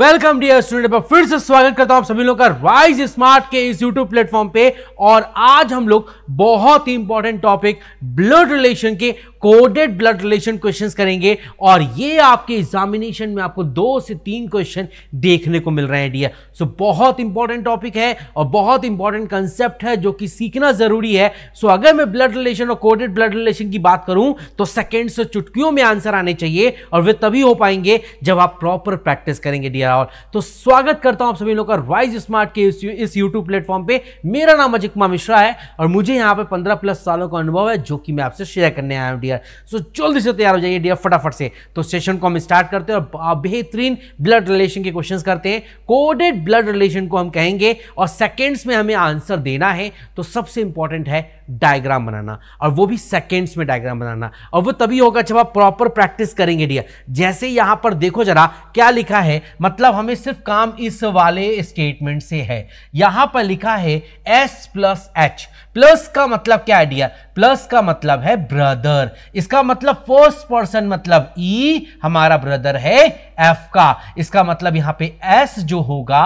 welcome dear student पर फिर से स्वागत करता हूं आप सभी लोगों का राइज स्मार्ट के इस यूट्यूब प्लेटफॉर्म पे और आज हम लोग बहुत ही इंपॉर्टेंट टॉपिक ब्लड रिलेशन के कोडेड ब्लड रिलेशन क्वेश्चन करेंगे और ये आपके एग्जामिनेशन में आपको दो से तीन क्वेश्चन देखने को मिल रहे हैं डियर सो बहुत इंपॉर्टेंट टॉपिक है और बहुत इंपॉर्टेंट कंसेप्ट है जो कि सीखना जरूरी है सो अगर मैं ब्लड रिलेशन और कोडेड ब्लड रिलेशन की बात करूं तो सेकेंड से चुटकियों में आंसर आने चाहिए और वे तभी हो पाएंगे जब आप प्रॉपर प्रैक्टिस करेंगे डियर और तो स्वागत करता हूं आप सभी लोग का राइज स्मार्ट के इस यूट्यूब प्लेटफॉर्म पे मेरा नाम अजिकमा मिश्रा है और मुझे यहां पे पंद्रह प्लस सालों का अनुभव है जो कि मैं आपसे शेयर करने आया हूं डियर है सो जल्दी से तैयार हो जाइए डियर फटाफट से तो सेशन को हम स्टार्ट करते हैं और बेहतरीन ब्लड रिलेशन के क्वेश्चन करते हैं कोडेड ब्लड रिलेशन को हम कहेंगे और सेकेंड्स में हमें आंसर देना है तो सबसे इंपॉर्टेंट है डायग्राम बनाना और वो भी सेकेंड्स में डायग्राम बनाना और वो तभी होगा जब आप प्रॉपर प्रैक्टिस करेंगे डियर जैसे यहां पर देखो जरा क्या लिखा है मतलब हमें सिर्फ काम इस वाले स्टेटमेंट से है यहां पर लिखा है एस प्लस एच प्लस का मतलब क्या है डियर प्लस का मतलब है ब्रदर इसका मतलब फोर्स पर्सन मतलब ई e, हमारा ब्रदर है एफ का इसका मतलब यहां पे एस जो होगा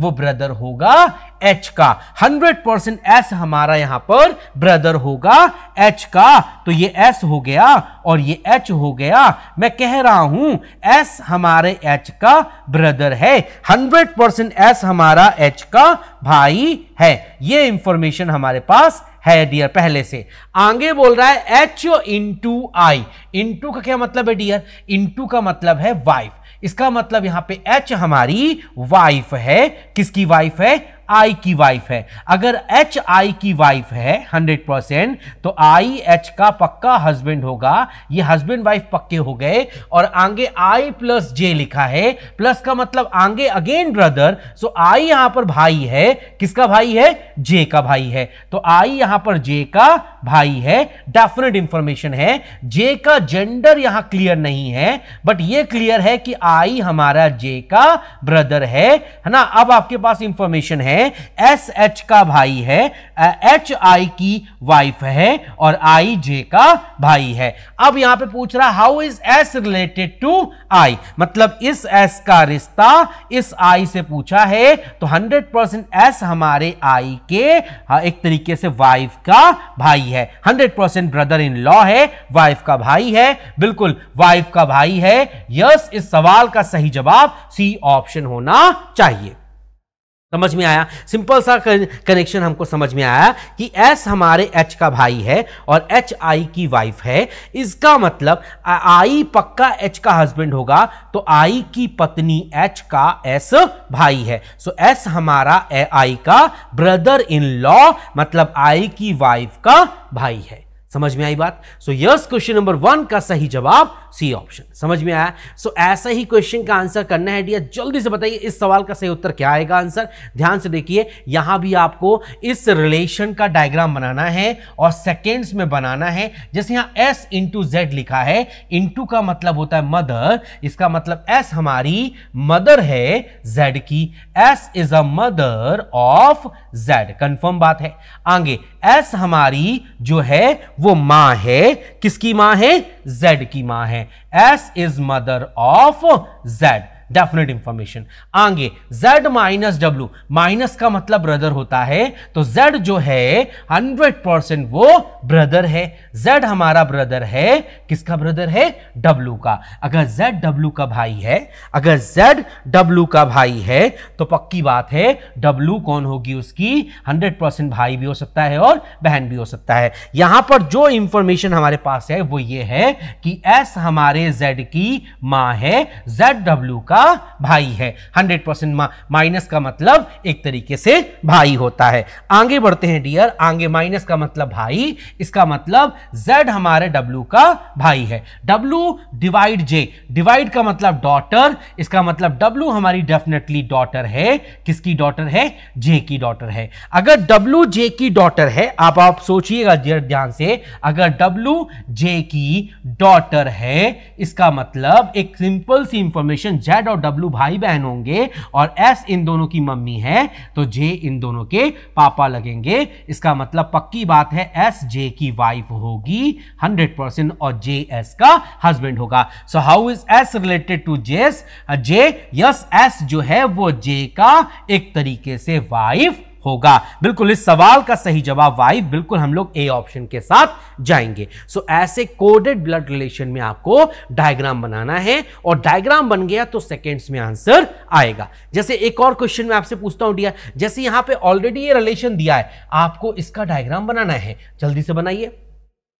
वो ब्रदर होगा एच का हंड्रेड परसेंट एस हमारा यहां पर ब्रदर होगा एच का तो ये एस हो गया और ये एच हो गया मैं कह रहा हूं एस हमारे एच का ब्रदर है हंड्रेड परसेंट एस हमारा एच का भाई है ये इंफॉर्मेशन हमारे पास है डियर पहले से आगे बोल रहा है H into I into का क्या मतलब है डियर इन टू का मतलब है वाइफ इसका मतलब यहां पे एच हमारी वाइफ है किसकी वाइफ है आई की वाइफ है अगर एच आई की वाइफ है 100 परसेंट तो आई एच का पक्का हस्बैंड होगा ये हस्बैंड वाइफ पक्के हो गए और आगे आई प्लस जे लिखा है प्लस का मतलब आगे अगेन ब्रदर सो आई यहां पर भाई है किसका भाई है जे का भाई है तो आई यहां पर जे का भाई है डेफिनेट इंफॉर्मेशन है जे का जेंडर यहां क्लियर नहीं है बट ये क्लियर है कि आई हमारा जे का ब्रदर है ना अब आपके पास इंफॉर्मेशन है है एस एच का भाई है एच आई की वाइफ है और आई जे का भाई है अब यहां पे पूछ रहा how is S related to I मतलब इस एस का रिश्ता इस आई से पूछा है तो 100 परसेंट एस हमारे आई के हाँ, एक तरीके से वाइफ का भाई है 100 परसेंट ब्रदर इन लॉ है वाइफ का भाई है बिल्कुल वाइफ का भाई है यस इस सवाल का सही जवाब सी ऑप्शन होना चाहिए समझ में आया सिंपल सा कनेक्शन हमको समझ में आया कि एस हमारे एच का भाई है और एच आई की वाइफ है इसका मतलब आई पक्का एच का हस्बैंड होगा तो आई की पत्नी एच का एस भाई है सो so, एस हमारा आई का ब्रदर इन लॉ मतलब आई की वाइफ का भाई है समझ में आई बात so yes question number one का सही जवाब सी ऑप्शन समझ में आया सो so, ऐसा ही क्वेश्चन का आंसर करना है डिया जल्दी से बताइए इस सवाल का सही उत्तर क्या आएगा आंसर ध्यान से देखिए यहां भी आपको इस रिलेशन का डायग्राम बनाना है और सेकेंड्स में बनाना है जैसे यहां एस इंटू जेड लिखा है इंटू का मतलब होता है मदर इसका मतलब एस हमारी मदर है जेड की S is a mother of Z confirm बात है आगे एस हमारी जो है वो मां है किसकी मां है जेड की मां है S is mother of Z definite information आगे z माइनस डब्ल्यू माइनस का मतलब ब्रदर होता है तो z जो है 100 परसेंट वो ब्रदर है z हमारा ब्रदर है किसका ब्रदर है w का अगर z w का भाई है अगर z w का भाई है तो पक्की बात है w कौन होगी उसकी 100 परसेंट भाई भी हो सकता है और बहन भी हो सकता है यहां पर जो इंफॉर्मेशन हमारे पास है वो ये है कि s हमारे z की माँ है z w का का भाई है 100 परसेंट मा, माइनस का मतलब एक तरीके से भाई होता है आगे बढ़ते हैं डियर आगे माइनस का मतलब भाई इसका मतलब z हमारे w का भाई है w डिवाइड j डिवाइड का मतलब डॉटर इसका मतलब w हमारी डेफिनेटली डॉटर है किसकी डॉटर है j की डॉटर है अगर w j की डॉटर है आप आप सोचिएगा डियर ध्यान से अगर w j की डॉटर है इसका मतलब एक सिंपल सी इंफॉर्मेशन जेड और डब्लू भाई बहन होंगे और एस इन दोनों की मम्मी है तो जे इन दोनों के पापा लगेंगे इसका मतलब पक्की बात है एस जे की वाइफ होगी 100 परसेंट और जे एस का हस्बैंड होगा so how is S related to J's J yes S जो है वो जे का एक तरीके से वाइफ होगा बिल्कुल इस सवाल का सही जवाब वाइफ बिल्कुल हम लोग ए ऑप्शन के साथ जाएंगे सो so, ऐसे कोडेड ब्लड रिलेशन में आपको डायग्राम बनाना है और डायग्राम बन गया तो सेकेंड्स में आंसर आएगा जैसे एक और क्वेश्चन में आपसे पूछता हूं डिया जैसे यहां पे ऑलरेडी ये रिलेशन दिया है आपको इसका डायग्राम बनाना है जल्दी से बनाइए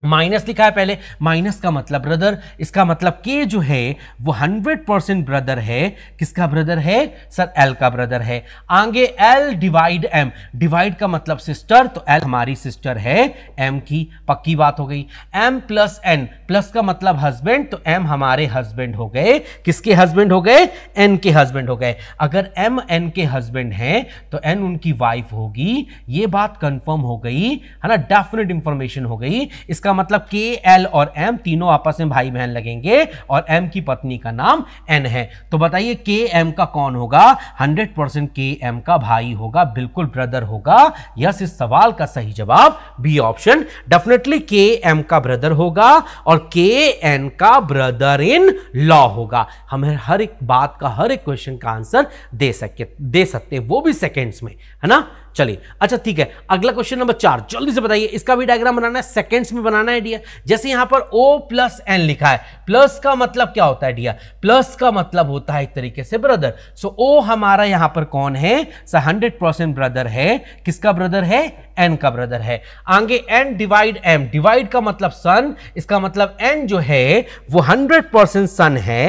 माइनस लिखा है पहले माइनस का मतलब ब्रदर इसका मतलब के जो है वो हंड्रेड परसेंट ब्रदर है किसका ब्रदर है सर एल का ब्रदर है आगे एल डिवाइड एम डिवाइड का मतलब सिस्टर तो एल हमारी सिस्टर है एम की पक्की बात हो गई एम प्लस एन प्लस का मतलब हस्बैंड तो एम हमारे हस्बैंड हो गए किसके हस्बैंड हो गए एन के हस्बैंड हो गए अगर एम एन के हस्बैंड हैं तो एन उनकी वाइफ होगी ये बात कंफर्म हो गई है ना डेफिनेट इंफॉर्मेशन हो गई इसका इसका मतलब के एल और एम तीनों आपस में भाई बहन लगेंगे और एम की पत्नी का नाम एन है तो बताइए के एम का कौन होगा 100 परसेंट के एम का भाई होगा बिल्कुल ब्रदर होगा यस इस सवाल का सही जवाब B option definitely K M का ब्रदर होगा और के एन का ब्रदर इन लॉ होगा हम हर एक बात का हर एक क्वेश्चन का आंसर दे सके दे सकते वो भी सेकेंड्स में है ना चलिए अच्छा ठीक है अगला क्वेश्चन नंबर चार जल्दी से बताइए इसका भी डायग्राम बनाना है सेकेंड्स में बनाना पुराना है डियर जैसे यहां पर ओ प्लस एन लिखा है प्लस का मतलब क्या होता है डिया प्लस का मतलब होता है एक तरीके से ब्रदर सो so, ओ हमारा यहां पर कौन है सर हंड्रेड परसेंट ब्रदर है किसका ब्रदर है एन का ब्रदर है आगे एन डिवाइड एम डिवाइड का मतलब सन इसका मतलब एन जो है वो हंड्रेड परसेंट सन है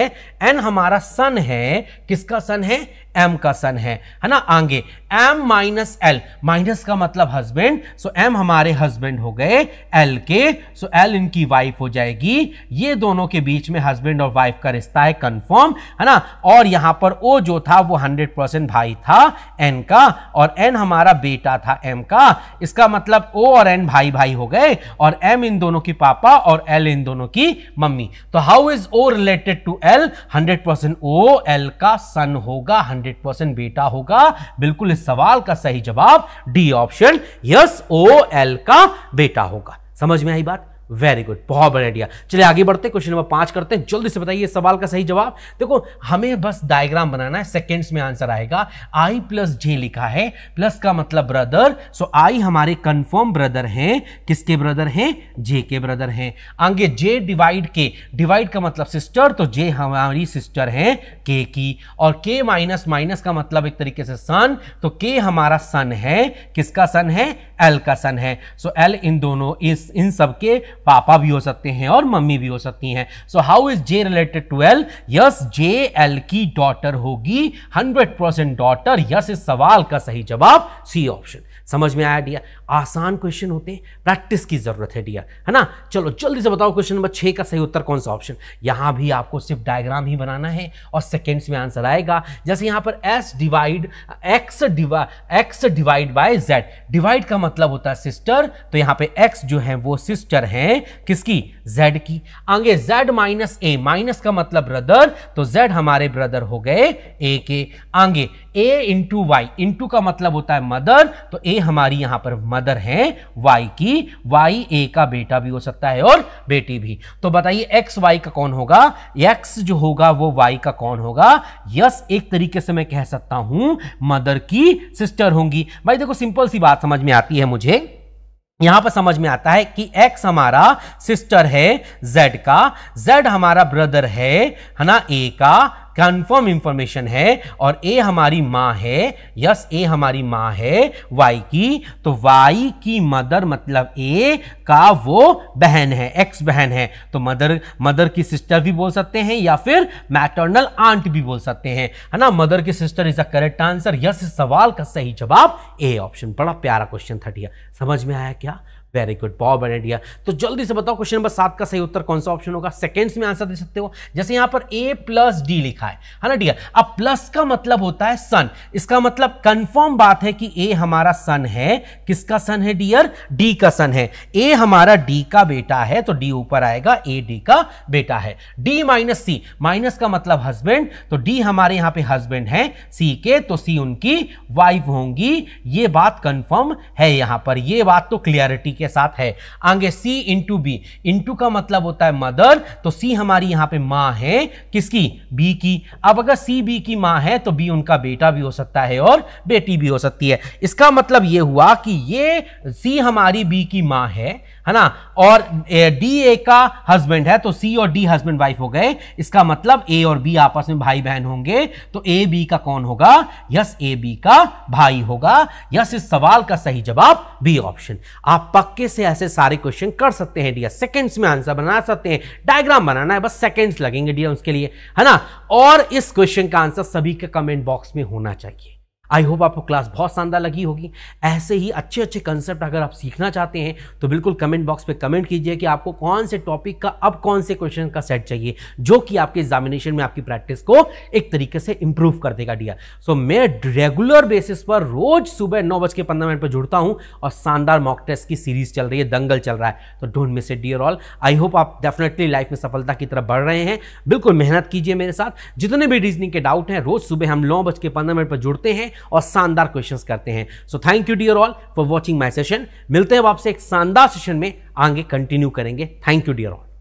एन हमारा सन है किसका सन है एम का सन है है ना आगे एम माइनस एल माइनस का मतलब हस्बैंड सो एम हमारे हस्बैंड हो गए एल के सो एल इनकी वाइफ हो जाएगी ये दोनों के बीच में हस्बैंड और वाइफ का रिश्ता है कंफर्म है ना और यहां पर ओ जो था वो हंड्रेड परसेंट भाई था एन का और एन हमारा बेटा था एम का इसका मतलब ओ और एन भाई भाई हो गए और एम इन दोनों की पापा और एल इन दोनों की मम्मी तो how is O related to L hundred percent O L का सन होगा हंड्रेड परसेंट बेटा होगा बिल्कुल इस सवाल का सही जवाब D option yes O L का बेटा होगा समझ में आई बात वेरी गुड बहुत बड़ा आइडिया चलिए आगे बढ़ते क्वेश्चन नंबर पांच करते हैं जल्दी से बताइए सवाल का सही जवाब देखो हमें बस डायग्राम बनाना है सेकेंड्स में आंसर आएगा आई प्लस जे लिखा है प्लस का मतलब ब्रदर सो आई हमारे कंफर्म ब्रदर हैं किसके ब्रदर हैं जे के ब्रदर हैं आगे जे डिवाइड के डिवाइड का मतलब सिस्टर तो जे हमारी सिस्टर है के की और के माइनस माइनस का मतलब एक तरीके से सन तो के हमारा सन है किसका सन है एल का सन है सो एल इन दोनों इस इन सबके पापा भी हो सकते हैं और मम्मी भी हो सकती हैं so how is J related to L yes J L की डॉटर होगी हंड्रेड परसेंट डॉटर यस इस सवाल का सही जवाब सी ऑप्शन समझ में आया डिया आसान क्वेश्चन होते हैं प्रैक्टिस की जरूरत है डिया है ना चलो जल्दी से बताओ क्वेश्चन नंबर छः का सही उत्तर कौन सा ऑप्शन यहाँ भी आपको सिर्फ डायग्राम ही बनाना है और सेकेंड्स में आंसर आएगा जैसे यहाँ पर S divide X divide X divide by Z divide का मतलब होता है सिस्टर तो यहाँ पे एक्स जो है वो सिस्टर हैं है किसकी z की आगे z माइनस ए माइनस का मतलब ब्रदर तो z हमारे ब्रदर हो गए a के आगे a इंटू वाई इंटू का मतलब होता है मदर तो a हमारी यहां पर मदर है y की y a का बेटा भी हो सकता है और बेटी भी तो बताइए एक्स वाई का कौन होगा एक्स जो होगा वो वाई का कौन होगा यस एक तरीके से मैं कह सकता हूं मदर की सिस्टर होंगी भाई देखो सिंपल सी बात समझ में आती है मुझे यहां पर समझ में आता है कि x हमारा सिस्टर है z का z हमारा ब्रदर है है ना a का कंफर्म इंफॉर्मेशन है और ए हमारी माँ है यस ए हमारी माँ है वाई की तो वाई की मदर मतलब ए का वो बहन है एक्स बहन है तो मदर मदर की सिस्टर भी बोल सकते हैं या फिर मैटर्नल आंट भी बोल सकते हैं है ना मदर की sister is a correct answer yes इस सवाल का सही जवाब ए ऑप्शन बड़ा प्यारा क्वेश्चन था समझ में आया क्या वेरी गुड बहुत बढ़िया डिया तो जल्दी से बताओ क्वेश्चन नंबर सात का सही उत्तर कौन सा ऑप्शन होगा सेकेंड्स में आंसर दे सकते हो जैसे यहाँ पर ए प्लस डी लिखा है है ना डिया अब प्लस का मतलब होता है सन इसका मतलब कंफर्म बात है कि ए हमारा सन है किसका सन है डियर डी का सन है ए हमारा डी का बेटा है तो डी ऊपर आएगा ए डी का बेटा है डी माइनस सी माइनस का मतलब हस्बैंड तो डी हमारे यहाँ पे हस्बैंड है सी के तो सी उनकी वाइफ होंगी ये बात कंफर्म है यहाँ पर ये बात तो क्लियरिटी के के साथ है आगे सी इंटू बी इंटू का मतलब होता है मदर तो सी हमारी यहाँ पे माँ है किसकी बी की अब अगर सी बी की माँ है तो बी उनका बेटा भी हो सकता है और बेटी भी हो सकती है इसका मतलब ये हुआ कि ये सी हमारी बी की माँ है है ना और डी ए का हस्बैंड है तो सी और डी हस्बैंड वाइफ हो गए इसका मतलब ए और बी आपस में भाई बहन होंगे तो ए बी का कौन होगा यस ए बी का भाई होगा यस इस सवाल का सही जवाब बी ऑप्शन आप पक्के से ऐसे सारे क्वेश्चन कर सकते हैं डियर सेकेंड्स में आंसर बना सकते हैं डायग्राम बनाना है बस सेकेंड्स लगेंगे डियर उसके लिए है ना और इस क्वेश्चन का आंसर सभी के कमेंट बॉक्स में होना चाहिए आई होप आपको क्लास बहुत शानदार लगी होगी ऐसे ही अच्छे अच्छे कंसेप्ट अगर आप सीखना चाहते हैं तो बिल्कुल कमेंट बॉक्स पे कमेंट कीजिए कि आपको कौन से टॉपिक का अब कौन से क्वेश्चन का सेट चाहिए जो कि आपके एग्जामिनेशन में आपकी प्रैक्टिस को एक तरीके से इंप्रूव कर देगा डियर सो so, मैं रेगुलर बेसिस पर रोज सुबह नौ बज के पंद्रह मिनट पर जुड़ता हूँ और शानदार मॉक टेस्ट की सीरीज चल रही है दंगल चल रहा है तो don't miss it dear all I hope आप डेफिनेटली लाइफ में सफलता की तरफ बढ़ रहे हैं बिल्कुल मेहनत कीजिए मेरे साथ जितने भी रीजनिंग के डाउट हैं रोज सुबह हम नौ बज के पंद्रह मिनट पर जुड़ते हैं और शानदार क्वेश्चन करते हैं so thank you dear all for watching my session मिलते हैं आपसे एक शानदार सेशन में आगे कंटिन्यू करेंगे थैंक यू डियर ऑल